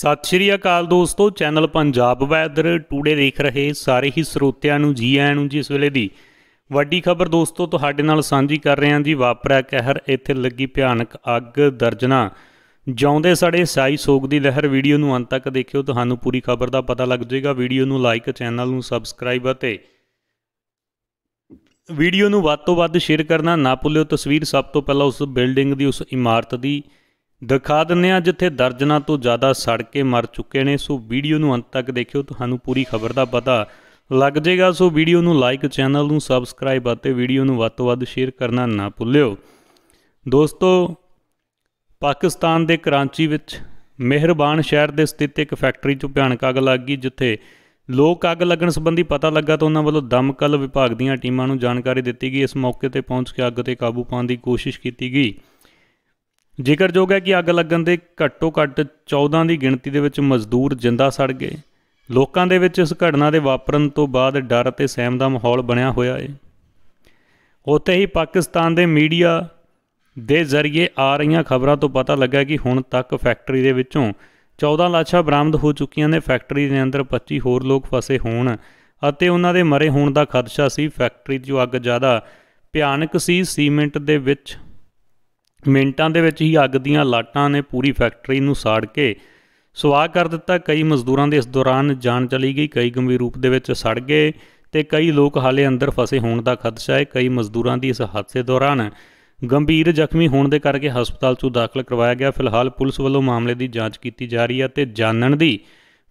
ਸਤਿ ਸ਼੍ਰੀ ਅਕਾਲ ਦੋਸਤੋ channel Punjab weather today ਦੇਖ ਰਹੇ ਸਾਰੇ ਹੀ ਸਰੋਤਿਆਂ ਨੂੰ ਜੀ ਆਇਆਂ ਨੂੰ ਜੀ ਇਸ ਵੇਲੇ ਦੀ ਵੱਡੀ ਖਬਰ ਦੋਸਤੋ ਤੁਹਾਡੇ ਨਾਲ ਸਾਂਝੀ ਕਰ ਰਹੇ ਹਾਂ ਜੀ ਵਾਪਰਿਆ ਕਹਿਰ ਇੱਥੇ ਲੱਗੀ ਭਿਆਨਕ ਅੱਗ ਦਰਜਨਾ ਜਾਉਂਦੇ ਸੜੇ ਸਾਈ ਸੋਗ ਦੀ ਲਹਿਰ ਵੀਡੀਓ ਨੂੰ ਅੰਤ ਤੱਕ ਦੇਖਿਓ ਤੁਹਾਨੂੰ ਪੂਰੀ ਖਬਰ ਦਾ ਪਤਾ ਲੱਗ ਜਾਏਗਾ ਵੀਡੀਓ ਨੂੰ ਲਾਈਕ ਚੈਨਲ ਨੂੰ ਸਬਸਕ੍ਰਾਈਬ ਅਤੇ ਵੀਡੀਓ ਨੂੰ ਵੱਧ ਤੋਂ ਵੱਧ ਸ਼ੇਅਰ ਕਰਨਾ ਨਾ ਭੁੱਲਿਓ ਤਸਵੀਰ ਸਭ ਤੋਂ ਪਹਿਲਾਂ ਉਸ ਬਿਲਡਿੰਗ ਦੀ ਉਸ ਇਮਾਰਤ ਦੀ ਦਿਖਾ ਦਿੰਨੇ ਆ ਜਿੱਥੇ ਦਰਜਨਾਂ ਤੋਂ ਜ਼ਿਆਦਾ ਸੜ ਕੇ ਮਰ ਚੁੱਕੇ ਨੇ ਸੋ ਵੀਡੀਓ ਨੂੰ ਅੰਤ ਤੱਕ ਦੇਖਿਓ ਤੁਹਾਨੂੰ ਪੂਰੀ ਖਬਰ ਦਾ ਪਤਾ ਲੱਗ ਜਾਏਗਾ ਸੋ ਵੀਡੀਓ ਨੂੰ ਲਾਈਕ ਚੈਨਲ ਨੂੰ ਸਬਸਕ੍ਰਾਈਬ ਅਤੇ ਵੀਡੀਓ ਨੂੰ ਵੱਧ ਤੋਂ ਵੱਧ ਸ਼ੇਅਰ ਕਰਨਾ ਨਾ ਭੁੱਲਿਓ ਦੋਸਤੋ ਪਾਕਿਸਤਾਨ ਦੇ ਕਰਾਂਚੀ ਵਿੱਚ ਮਿਹਰਬਾਨ ਸ਼ਹਿਰ ਦੇ ਸਥਿਤ ਇੱਕ ਫੈਕਟਰੀ 'ਚ ਭਿਆਨਕ ਅੱਗ ਲੱਗ ਗਈ ਜਿੱਥੇ ਲੋਕ ਅੱਗ ਲੱਗਣ ਸੰਬੰਧੀ ਪਤਾ ਲੱਗਾ ਤਾਂ ਉਹਨਾਂ ਵੱਲੋਂ ਦਮਕਲ ਵਿਭਾਗ ਦੀਆਂ ਟੀਮਾਂ ਨੂੰ ਜਾਣਕਾਰੀ ਦਿੱਤੀ ਗਈ ਇਸ ਮੌਕੇ ਤੇ ਪਹੁੰਚ ਕੇ ਅੱਗ ਤੇ ਕਾਬੂ ਪਾਉਣ ਦੀ ਕੋਸ਼ਿਸ਼ ਕੀਤੀ ਗਈ ਜ਼ਿਕਰਯੋਗ ਹੈ ਕਿ ਅੱਗ ਲੱਗਣ ਦੇ ਘੱਟੋ ਘੱਟ 14 ਦੀ ਗਿਣਤੀ ਦੇ ਵਿੱਚ ਮਜ਼ਦੂਰ ਜਿੰਦਾ ਸੜ ਗਏ ਲੋਕਾਂ ਦੇ ਵਿੱਚ ਇਸ ਘਟਨਾ ਦੇ ਵਾਪਰਨ ਤੋਂ ਬਾਅਦ ਡਰ ਅਤੇ ਸਹਿਮ ਦਾ ਮਾਹੌਲ ਬਣਿਆ ਹੋਇਆ ਹੈ ਉੱਥੇ ਹੀ ਪਾਕਿਸਤਾਨ ਦੇ ਮੀਡੀਆ ਦੇ ਜ਼ਰੀਏ ਆ ਰਹੀਆਂ ਖਬਰਾਂ ਤੋਂ ਪਤਾ ਲੱਗਾ ਕਿ ਹੁਣ ਤੱਕ ਫੈਕਟਰੀ ਦੇ ਵਿੱਚੋਂ 14 ਲਾਸ਼ਾਂ ਬਰਾਮਦ ਹੋ ਚੁੱਕੀਆਂ ਨੇ ਫੈਕਟਰੀ ਦੇ ਅੰਦਰ 25 ਹੋਰ ਲੋਕ ਫਸੇ ਹੋਣ ਅਤੇ ਉਹਨਾਂ ਦੇ ਮਰੇ ਹੋਣ ਦਾ ਖਦਸ਼ਾ ਸੀ ਫੈਕਟਰੀ 'ਚ ਅੱਗ ਜ਼ਿਆਦਾ ਭਿਆਨਕ ਸੀ ਸੀਮੈਂਟ ਦੇ ਵਿੱਚ ਮਿੰਟਾਂ ਦੇ ਵਿੱਚ ਹੀ ਅੱਗ ਦੀਆਂ ਲਾਟਾਂ ਨੇ ਪੂਰੀ ਫੈਕਟਰੀ ਨੂੰ ਸਾੜ ਕੇ ਸੁਆਹ ਕਰ ਦਿੱਤਾ ਕਈ ਮਜ਼ਦੂਰਾਂ ਦੇ ਇਸ ਦੌਰਾਨ ਜਾਨ ਚਲੀ ਗਈ ਕਈ ਗੰਭੀਰ ਰੂਪ ਦੇ ਵਿੱਚ ਸੜ ਗਏ ਤੇ ਕਈ ਲੋਕ ਹਾਲੇ ਅੰਦਰ ਫਸੇ ਹੋਣ ਦਾ ਖਦਸ਼ਾ ਹੈ ਕਈ ਮਜ਼ਦੂਰਾਂ ਦੀ ਇਸ ਹਾਦਸੇ ਦੌਰਾਨ ਗੰਭੀਰ ਜ਼ਖਮੀ ਹੋਣ ਦੇ ਕਰਕੇ ਹਸਪਤਾਲ 'ਚ ਦਾਖਲ ਕਰਵਾਇਆ ਗਿਆ ਫਿਲਹਾਲ ਪੁਲਿਸ ਵੱਲੋਂ ਮਾਮਲੇ ਦੀ ਜਾਂਚ ਕੀਤੀ ਜਾ ਰਹੀ ਹੈ ਤੇ ਜਾਣਨ ਦੀ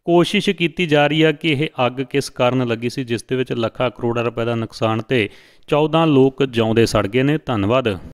ਕੋਸ਼ਿਸ਼ ਕੀਤੀ ਜਾ ਰਹੀ ਹੈ ਕਿ ਇਹ ਅੱਗ ਕਿਸ ਕਾਰਨ ਲੱਗੀ ਸੀ ਜਿਸ ਦੇ ਵਿੱਚ ਲੱਖਾਂ ਕਰੋੜਾਂ ਰੁਪਏ ਦਾ ਨੁਕਸਾਨ ਤੇ 14 ਲੋਕ ਜਿਉਂਦੇ ਸੜ ਗਏ ਨੇ ਧੰਨਵਾਦ